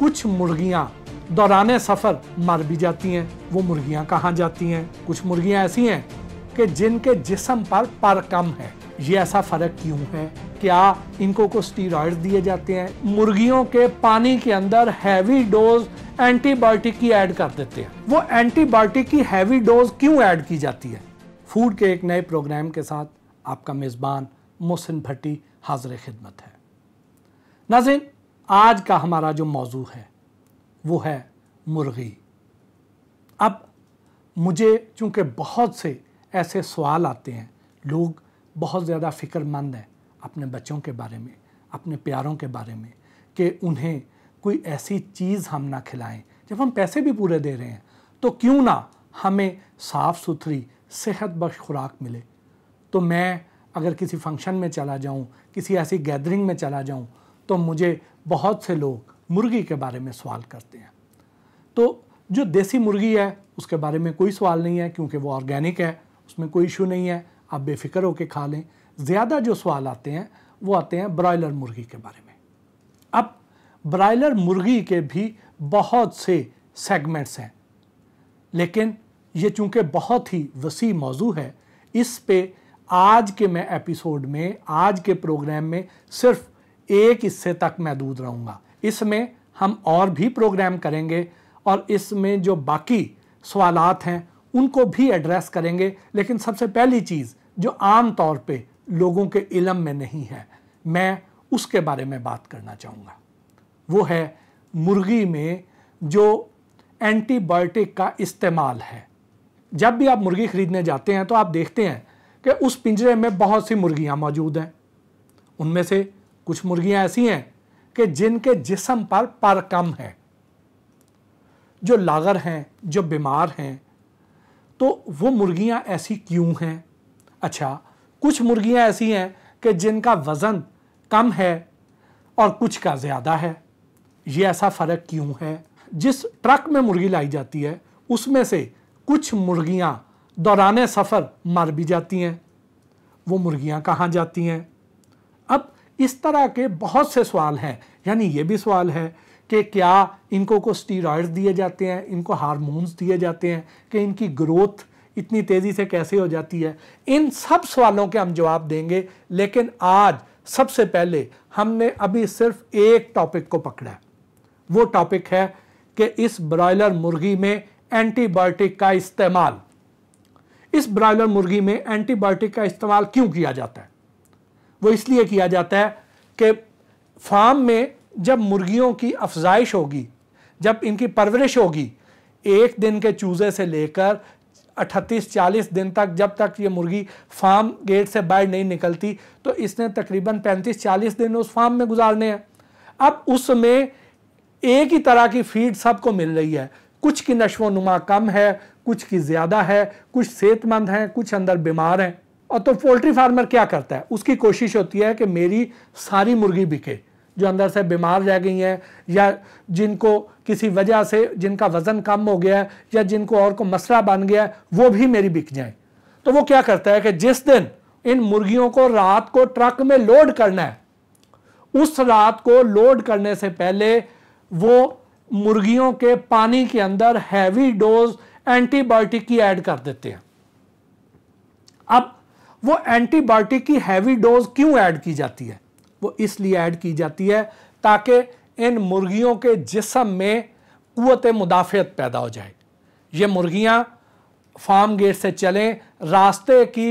कुछ मुर्गियाँ दौरान सफ़र मर भी जाती हैं वो मुर्गियाँ कहाँ जाती हैं कुछ मुर्गियाँ ऐसी हैं कि जिनके जिसम पर पर कम है ये ऐसा फ़र्क क्यों है क्या इनको को स्टीरॉयड दिए जाते हैं मुर्गियों के पानी के अंदर हैवी डोज एंटीबायोटिक की ऐड कर देते हैं वो एंटीबायोटिक की हैवी डोज क्यों ऐड की जाती है फूड के एक नए प्रोग्राम के साथ आपका मेज़बान मोहसिन भट्टी हाजिर खिदमत है नाजिन आज का हमारा जो मौजू है वो है मुर्गी अब मुझे चूँकि बहुत से ऐसे सवाल आते हैं लोग बहुत ज़्यादा फ़िक्रमंद हैं अपने बच्चों के बारे में अपने प्यारों के बारे में कि उन्हें कोई ऐसी चीज़ हम ना खिलाएं जब हम पैसे भी पूरे दे रहे हैं तो क्यों ना हमें साफ़ सुथरी सेहत बख्श खुराक मिले तो मैं अगर किसी फंक्शन में चला जाऊं किसी ऐसी गैदरिंग में चला जाऊं तो मुझे बहुत से लोग मुर्गी के बारे में सवाल करते हैं तो जो देसी मुर्गी है उसके बारे में कोई सवाल नहीं है क्योंकि वो ऑर्गेनिक है उसमें कोई इशू नहीं है आप बेफिक्र होकर खा लें ज़्यादा जो सवाल आते हैं वो आते हैं ब्रॉयलर मुर्गी के बारे में अब ब्रॉयलर मुर्गी के भी बहुत से सेगमेंट्स हैं लेकिन ये चूँकि बहुत ही वसी मौजू है इस पे आज के मैं एपिसोड में आज के प्रोग्राम में सिर्फ एक हिस्से तक महदूद रहूँगा इसमें हम और भी प्रोग्राम करेंगे और इसमें जो बाकी सवाल हैं उनको भी एड्रेस करेंगे लेकिन सबसे पहली चीज़ जो आम तौर पे लोगों के इलम में नहीं है मैं उसके बारे में बात करना चाहूँगा वो है मुर्गी में जो एंटीबायोटिक का इस्तेमाल है जब भी आप मुर्गी ख़रीदने जाते हैं तो आप देखते हैं कि उस पिंजरे में बहुत सी मुर्गियाँ मौजूद हैं उनमें से कुछ मुर्गियां ऐसी हैं कि जिनके जिसम पर पर कम है जो लागर हैं जो बीमार हैं तो वो मुर्गियां ऐसी क्यों हैं अच्छा कुछ मुर्गियां ऐसी हैं कि जिनका वज़न कम है और कुछ का ज़्यादा है ये ऐसा फ़र्क क्यों है जिस ट्रक में मुर्गी लाई जाती है उसमें से कुछ मुर्गियां दौरान सफ़र मर भी जाती हैं वो मुर्गियां कहाँ जाती हैं इस तरह के बहुत से सवाल हैं यानी ये भी सवाल है कि क्या इनको को स्टीरॉयड्स दिए जाते हैं इनको हारमोन्स दिए जाते हैं कि इनकी ग्रोथ इतनी तेज़ी से कैसे हो जाती है इन सब सवालों के हम जवाब देंगे लेकिन आज सबसे पहले हमने अभी सिर्फ एक टॉपिक को पकड़ा है वो टॉपिक है कि इस ब्रॉयलर मुर्गी में एंटीबायोटिक का इस्तेमाल इस ब्रॉयलर मुर्गी में एंटीबायोटिक का इस्तेमाल क्यों किया जाता है वो इसलिए किया जाता है कि फार्म में जब मुर्गियों की अफजाइश होगी जब इनकी परवरिश होगी एक दिन के चूज़े से लेकर अट्ठतीस चालीस दिन तक जब तक ये मुर्गी फार्म गेट से बाहर नहीं निकलती तो इसने तकरीबन पैंतीस चालीस दिन उस फार्म में गुजारने हैं अब उसमें एक ही तरह की फीड सबको मिल रही है कुछ की नशो नुमा कम है कुछ की ज़्यादा है कुछ सेहतमंद हैं कुछ अंदर बीमार हैं और तो पोल्ट्री फार्मर क्या करता है उसकी कोशिश होती है कि मेरी सारी मुर्गी बिके जो अंदर से बीमार रह गई हैं या जिनको किसी वजह से जिनका वज़न कम हो गया है या जिनको और को मसला बन गया है वो भी मेरी बिक जाए तो वो क्या करता है कि जिस दिन इन मुर्गियों को रात को ट्रक में लोड करना है उस रात को लोड करने से पहले वो मुर्गियों के पानी के अंदर हैवी डोज एंटीबायोटिक की ऐड कर देते हैं अब वो एंटीबायोटिक की हैवी डोज क्यों ऐड की जाती है वो इसलिए ऐड की जाती है ताकि इन मुर्गियों के जिसम में कुत मुदाफ़त पैदा हो जाए ये मुर्गियाँ फार्म गेट से चलें रास्ते की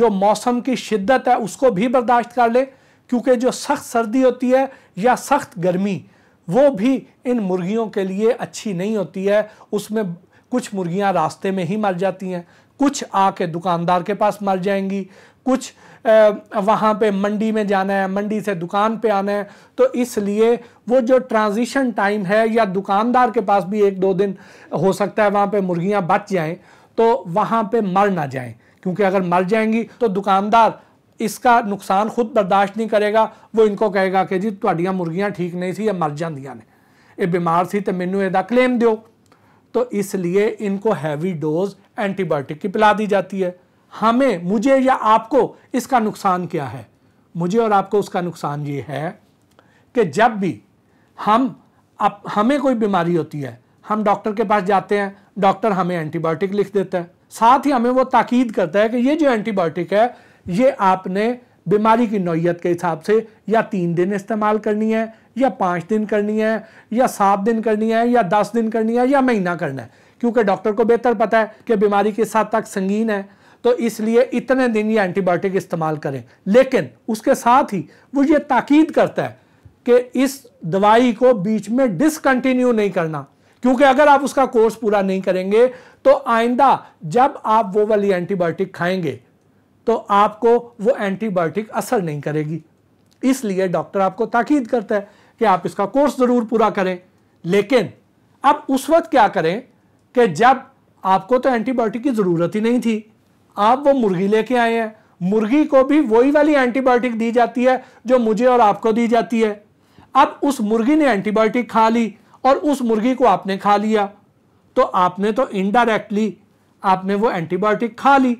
जो मौसम की शिद्दत है उसको भी बर्दाश्त कर लें क्योंकि जो सख्त सर्दी होती है या सख्त गर्मी वो भी इन मुर्गियों के लिए अच्छी नहीं होती है उसमें कुछ मुर्गियां रास्ते में ही मर जाती हैं कुछ आके दुकानदार के पास मर जाएंगी कुछ वहाँ पे मंडी में जाना है मंडी से दुकान पे आना है तो इसलिए वो जो ट्रांजिशन टाइम है या दुकानदार के पास भी एक दो दिन हो सकता है वहाँ पे मुर्गियाँ बच जाएं तो वहाँ पे मर ना जाएं क्योंकि अगर मर जाएंगी तो दुकानदार इसका नुकसान खुद बर्दाश्त नहीं करेगा वो इनको कहेगा कि जी थोड़िया मुर्गियाँ ठीक नहीं थी या मर जा ने ये बीमार सी तो मैनू यदा क्लेम दो तो इसलिए इनको हैवी डोज एंटीबायोटिक की पिला दी जाती है हमें मुझे या आपको इसका नुकसान क्या है मुझे और आपको उसका नुकसान ये है कि जब भी हम अब हमें कोई बीमारी होती है हम डॉक्टर के पास जाते हैं डॉक्टर हमें एंटीबायोटिक लिख देता है साथ ही हमें वो ताकीद करता है कि ये जो एंटीबायोटिक है ये आपने बीमारी की नौीयत के हिसाब से या तीन दिन इस्तेमाल करनी है या पाँच दिन करनी है या सात दिन करनी है या दस दिन करनी है या महीना करना है क्योंकि डॉक्टर को बेहतर पता है कि बीमारी के साथ तक संगीन है तो इसलिए इतने दिन ये एंटीबायोटिक इस्तेमाल करें लेकिन उसके साथ ही वो ये ताकीद करता है कि इस दवाई को बीच में डिसकंटिन्यू नहीं करना क्योंकि अगर आप उसका कोर्स पूरा नहीं करेंगे तो आइंदा जब आप वो वाली एंटीबायोटिक खाएंगे तो आपको वो एंटीबायोटिक असर नहीं करेगी इसलिए डॉक्टर आपको ताकीद करता है कि आप इसका कोर्स ज़रूर पूरा करें लेकिन अब उस वक्त क्या करें कि जब आपको तो एंटीबायोटिक की ज़रूरत ही नहीं थी आप वो मुर्गी लेके आए हैं मुर्गी को भी वही वाली एंटीबायोटिक दी जाती है जो मुझे और आपको दी जाती है अब उस मुर्गी ने एंटीबायोटिक खा ली और उस मुर्गी को आपने खा लिया तो आपने तो इनडायरेक्टली आपने वो एंटीबायोटिक खा ली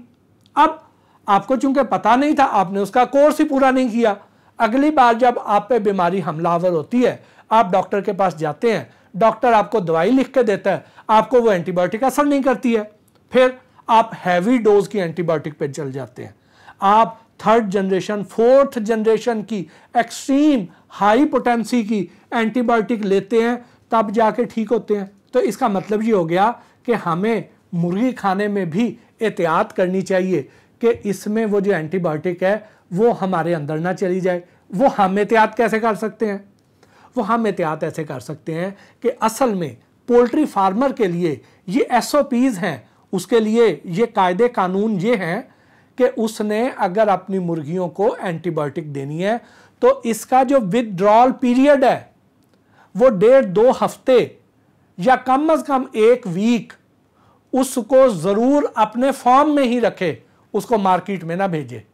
अब आपको चूंकि पता नहीं था आपने उसका कोर्स ही पूरा नहीं किया अगली बार जब आप पे बीमारी हमलावर होती है आप डॉक्टर के पास जाते हैं डॉक्टर आपको दवाई लिख के देता है आपको वो एंटीबायोटिक असर नहीं करती है फिर आप हैवी डोज की एंटीबायोटिक पे चल जाते हैं आप थर्ड जनरेशन फोर्थ जनरेशन की एक्सट्रीम हाई पोटेंसी की एंटीबायोटिक लेते हैं तब जाके ठीक होते हैं तो इसका मतलब ये हो गया कि हमें मुर्गी खाने में भी एहतियात करनी चाहिए कि इसमें वो जो एंटीबायोटिक है वो हमारे अंदर ना चली जाए वो हम एहतियात कैसे कर सकते हैं वो हम एहतियात ऐसे कर सकते हैं कि असल में पोल्ट्री फार्मर के लिए ये एस हैं उसके लिए ये कायदे कानून ये हैं कि उसने अगर अपनी मुर्गियों को एंटीबायोटिक देनी है तो इसका जो विदड्रॉल पीरियड है वो डेढ़ दो हफ्ते या कम अज़ कम एक वीक उसको ज़रूर अपने फॉर्म में ही रखे उसको मार्केट में ना भेजे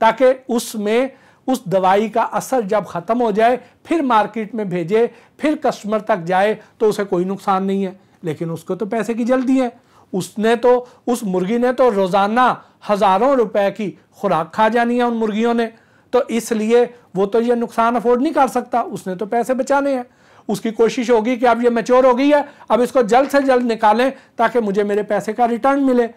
ताकि उसमें उस दवाई का असर जब ख़त्म हो जाए फिर मार्केट में भेजे फिर कस्टमर तक जाए तो उसे कोई नुकसान नहीं है लेकिन उसको तो पैसे की जल्दी है उसने तो उस मुर्गी ने तो रोज़ाना हज़ारों रुपए की खुराक खा जानी है उन मुर्गियों ने तो इसलिए वो तो ये नुकसान अफोर्ड नहीं कर सकता उसने तो पैसे बचाने हैं उसकी कोशिश होगी कि अब ये मेच्योर हो गई है अब इसको जल्द से जल्द निकालें ताकि मुझे मेरे पैसे का रिटर्न मिले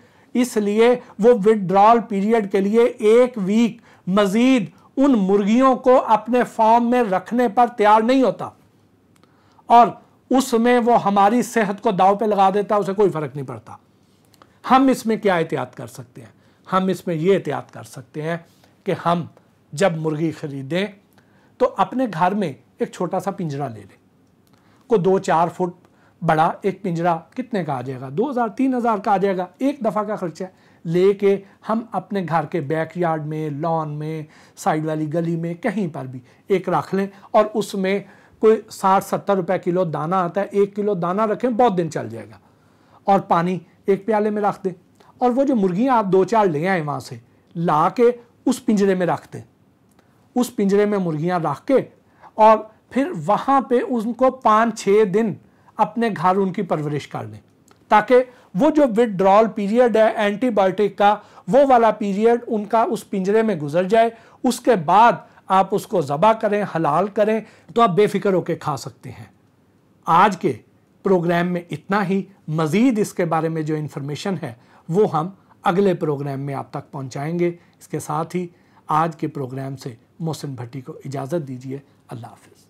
इसलिए वो विड्रॉल पीरियड के लिए एक वीक मज़ीद उन मुर्गियों को अपने फॉर्म में रखने पर तैयार नहीं होता और उसमें वो हमारी सेहत को दाव पे लगा देता उसे कोई फ़र्क नहीं पड़ता हम इसमें क्या एहतियात कर सकते हैं हम इसमें ये एहतियात कर सकते हैं कि हम जब मुर्गी खरीदें तो अपने घर में एक छोटा सा पिंजरा ले लें को दो चार फुट बड़ा एक पिंजरा कितने का आ जाएगा दो हज़ार तीन हज़ार का आ जाएगा एक दफ़ा का खर्चा है लेके हम अपने घर के बैकयार्ड में लॉन में साइड वाली गली में कहीं पर भी एक रख लें और उसमें कोई साठ सत्तर रुपये किलो दाना आता है एक किलो दाना रखें बहुत दिन चल जाएगा और पानी एक प्याले में रख दें और वो जो मुर्गियाँ आप दो चार ले आए वहाँ से ला के उस पिंजरे में रख दें उस पिंजरे में मुर्गियाँ रख के और फिर वहाँ पर उनको पाँच छः दिन अपने घर उनकी परवरिश कर लें ताकि वो जो विदड्रॉल पीरियड है एंटीबायोटिक का वो वाला पीरियड उनका उस पिंजरे में गुजर जाए उसके बाद आप उसको ज़बा करें हलाल करें तो आप बेफिक्र होकर खा सकते हैं आज के प्रोग्राम में इतना ही मज़ीद इसके बारे में जो इन्फॉर्मेशन है वो हम अगले प्रोग्राम में आप तक पहुँचाएँगे इसके साथ ही आज के प्रोग्राम से मोहसिन भट्टी को इजाज़त दीजिए अल्लाह हाफिज़